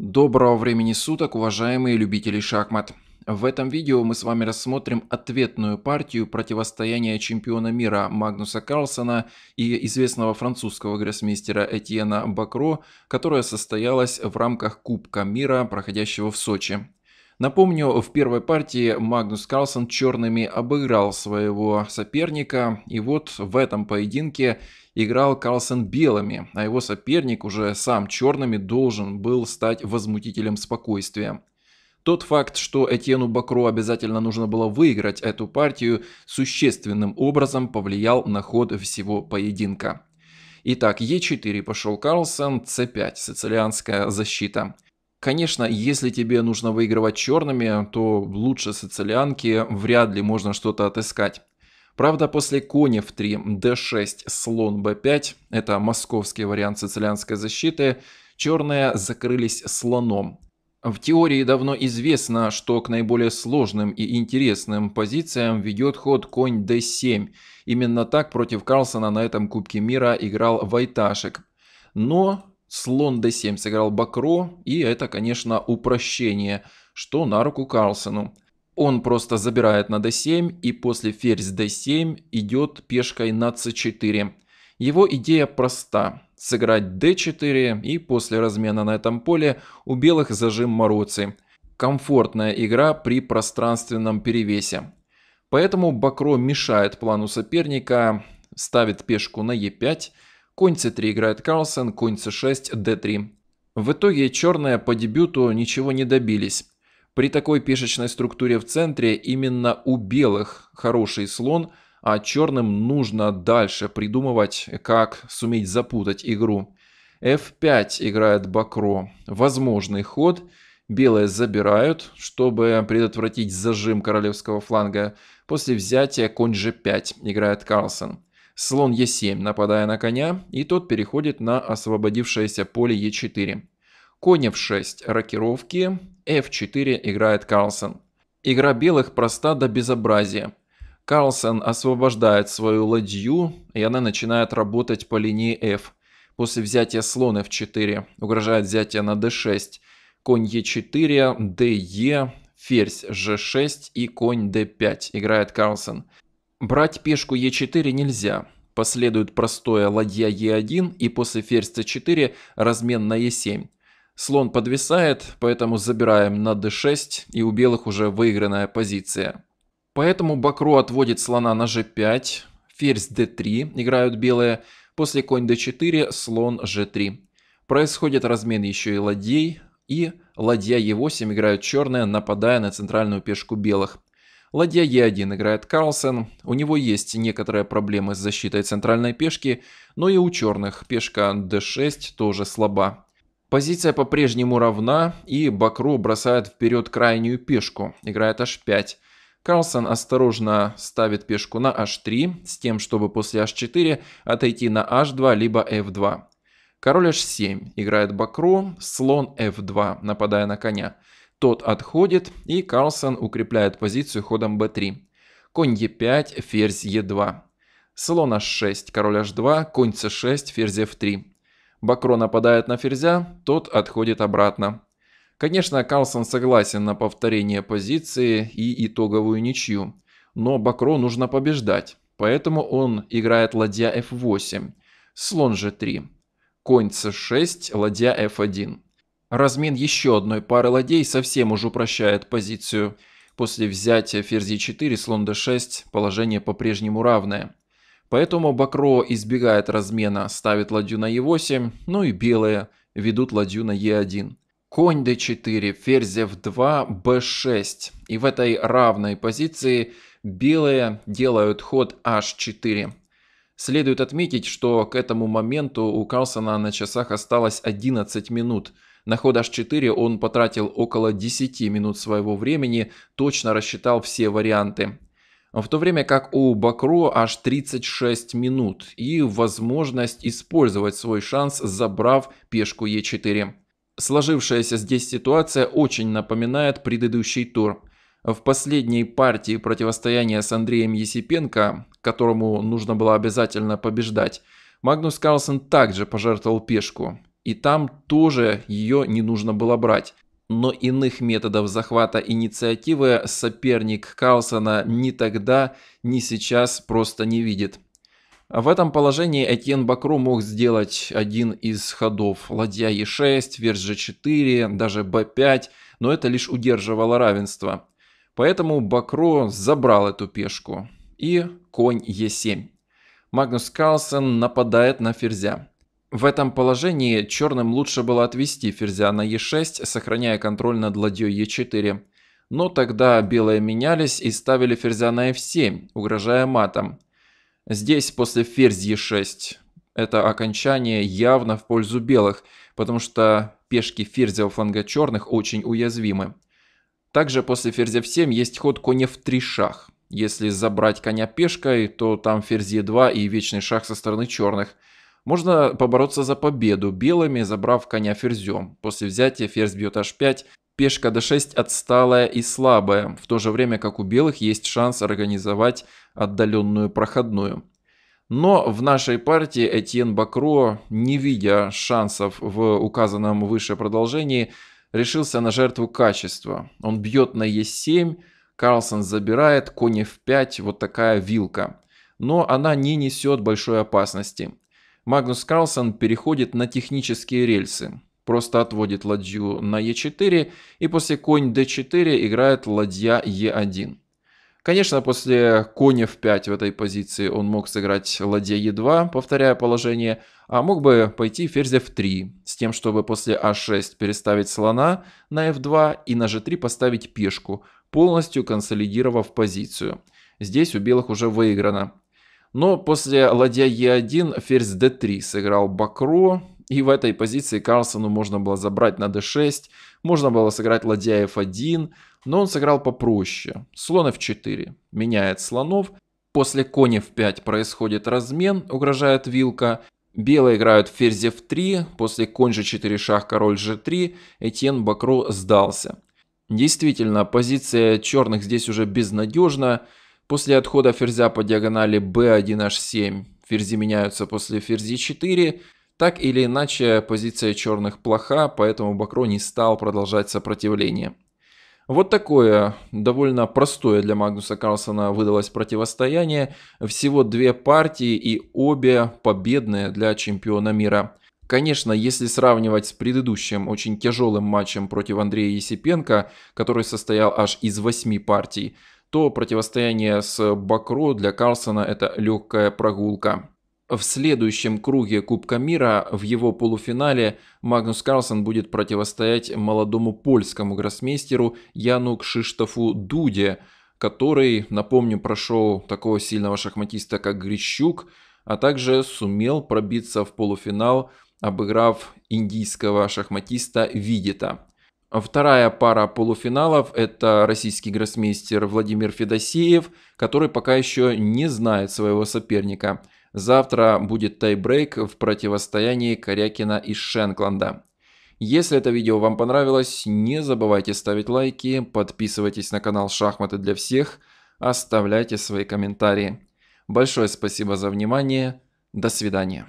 Доброго времени суток, уважаемые любители шахмат! В этом видео мы с вами рассмотрим ответную партию противостояния чемпиона мира Магнуса Карлсона и известного французского гроссмейстера Этьена Бакро, которая состоялась в рамках Кубка мира, проходящего в Сочи. Напомню, в первой партии Магнус Карлсон черными обыграл своего соперника, и вот в этом поединке играл Карлсон белыми, а его соперник уже сам черными должен был стать возмутителем спокойствия. Тот факт, что Этьену Бакро обязательно нужно было выиграть эту партию, существенным образом повлиял на ход всего поединка. Итак, Е4 пошел Карлсон, c5, сицилианская защита. Конечно, если тебе нужно выигрывать черными, то лучше сицилианки вряд ли можно что-то отыскать. Правда, после коня в 3, d6, слон b5, это московский вариант сицилианской защиты, черные закрылись слоном. В теории давно известно, что к наиболее сложным и интересным позициям ведет ход конь d7. Именно так против Карлсона на этом Кубке мира играл Вайташек. Но Слон d7 сыграл Бакро, и это, конечно, упрощение, что на руку Карлсону. Он просто забирает на d7 и после ферзь d7 идет пешкой на c4. Его идея проста. Сыграть d4 и после размена на этом поле у белых зажим Маруци. Комфортная игра при пространственном перевесе. Поэтому Бакро мешает плану соперника, ставит пешку на e5, Конь c3 играет Карлсон, конь c6, d3. В итоге черные по дебюту ничего не добились. При такой пешечной структуре в центре именно у белых хороший слон, а черным нужно дальше придумывать, как суметь запутать игру. f5 играет Бакро. Возможный ход. Белые забирают, чтобы предотвратить зажим королевского фланга. После взятия конь g5 играет Карлсон слон Е7, нападая на коня, и тот переходит на освободившееся поле Е4. Конь F6, рокировки, F4 играет Карлсон. Игра белых проста до безобразия. Карлсон освобождает свою ладью, и она начинает работать по линии F. После взятия слона F4 угрожает взятие на D6, конь E4, DE, ферзь G6 и конь D5 играет Карлсон. Брать пешку Е4 нельзя. Последует простое ладья Е1 и после ферзь c 4 размен на Е7. Слон подвисает, поэтому забираем на d6 и у белых уже выигранная позиция. Поэтому Бакро отводит слона на g5, ферзь d3 играют белые, после конь d4, слон g3. Происходит размен еще и ладей, и ладья e8 играют черные, нападая на центральную пешку белых. Ладья Е1 играет Карлсон, у него есть некоторые проблемы с защитой центральной пешки, но и у черных пешка d6 тоже слаба. Позиция по-прежнему равна, и Бакро бросает вперед крайнюю пешку, играет h5. Карлсон осторожно ставит пешку на h3, с тем, чтобы после h4 отойти на h2 либо f2. Король h7 играет Бакро, слон f2, нападая на коня. Тот отходит, и Карлсон укрепляет позицию ходом b3. Конь e5, ферзь e2. Слон h6, король h2, конь c6, ферзь f3. Бакро нападает на ферзя, тот отходит обратно. Конечно, Карлсон согласен на повторение позиции и итоговую ничью, но Бакро нужно побеждать, поэтому он играет ладья f8, слон g3, конь c6, ладья f1. Размен еще одной пары ладей совсем уже упрощает позицию. После взятия ферзи 4, слон d6, положение по-прежнему равное. Поэтому Бакро избегает размена, ставит ладью на e8, ну и белые ведут ладью на e1. Конь d4, ферзь f2, b6. И в этой равной позиции белые делают ход h4. Следует отметить, что к этому моменту у Карлсона на часах осталось 11 минут – на ход h4 он потратил около 10 минут своего времени, точно рассчитал все варианты. В то время как у Бакро аж 36 минут и возможность использовать свой шанс, забрав пешку e4. Сложившаяся здесь ситуация очень напоминает предыдущий тур. В последней партии противостояния с Андреем Есипенко, которому нужно было обязательно побеждать, Магнус Карлсон также пожертвовал пешку и там тоже ее не нужно было брать. Но иных методов захвата инициативы соперник Каусона ни тогда, ни сейчас просто не видит. В этом положении Этьен Бакру мог сделать один из ходов ладья Е6, верх G4, даже B5, но это лишь удерживало равенство. Поэтому Бакро забрал эту пешку. И конь Е7. Магнус Карлсен нападает на ферзя. В этом положении черным лучше было отвести ферзя на e6, сохраняя контроль над ладьей e4. Но тогда белые менялись и ставили ферзя на f7, угрожая матом. Здесь после ферзь e6 это окончание явно в пользу белых, потому что пешки ферзя у фланга черных очень уязвимы. Также после ферзя f7 есть ход коня в три шах. Если забрать коня пешкой, то там ферзь e2 и вечный шах со стороны черных – можно побороться за победу белыми, забрав коня ферзем. После взятия ферзь бьет h5, пешка d6 отсталая и слабая, в то же время как у белых есть шанс организовать отдаленную проходную. Но в нашей партии Этьен Бакро, не видя шансов в указанном выше продолжении, решился на жертву качества. Он бьет на e7, Карлсон забирает, конь f5, вот такая вилка. Но она не несет большой опасности. Магнус Карлсон переходит на технические рельсы. Просто отводит ладью на Е4 и после конь d4 играет ладья Е1. Конечно, после коня в 5 в этой позиции он мог сыграть ладья Е2, повторяя положение, а мог бы пойти ферзь f 3 с тем, чтобы после А6 переставить слона на F2 и на G3 поставить пешку, полностью консолидировав позицию. Здесь у белых уже выиграно. Но после ладья e 1 ферзь d3 сыграл Бакро, и в этой позиции Карлсону можно было забрать на d6, можно было сыграть ладья f1, но он сыграл попроще. Слон f4, меняет слонов, после коня f5 происходит размен, угрожает вилка, Белые играют ферзь f3, после конь g4, шах, король g3, Этьен Бакро сдался. Действительно, позиция черных здесь уже безнадежна. После отхода ферзя по диагонали b1h7 ферзи меняются после ферзи 4. Так или иначе, позиция черных плоха, поэтому Бакро не стал продолжать сопротивление. Вот такое довольно простое для Магнуса Карлсона выдалось противостояние. Всего две партии и обе победные для чемпиона мира. Конечно, если сравнивать с предыдущим очень тяжелым матчем против Андрея Есипенко, который состоял аж из восьми партий, то противостояние с Бакро для Карлсона это легкая прогулка. В следующем круге Кубка мира в его полуфинале Магнус Карлсон будет противостоять молодому польскому гроссмейстеру Яну Кшиштофу Дуде, который, напомню, прошел такого сильного шахматиста, как Грищук, а также сумел пробиться в полуфинал, обыграв индийского шахматиста Видита. Вторая пара полуфиналов – это российский гроссмейстер Владимир Федосеев, который пока еще не знает своего соперника. Завтра будет тайбрейк в противостоянии Корякина и Шенкланда. Если это видео вам понравилось, не забывайте ставить лайки, подписывайтесь на канал «Шахматы для всех», оставляйте свои комментарии. Большое спасибо за внимание, до свидания.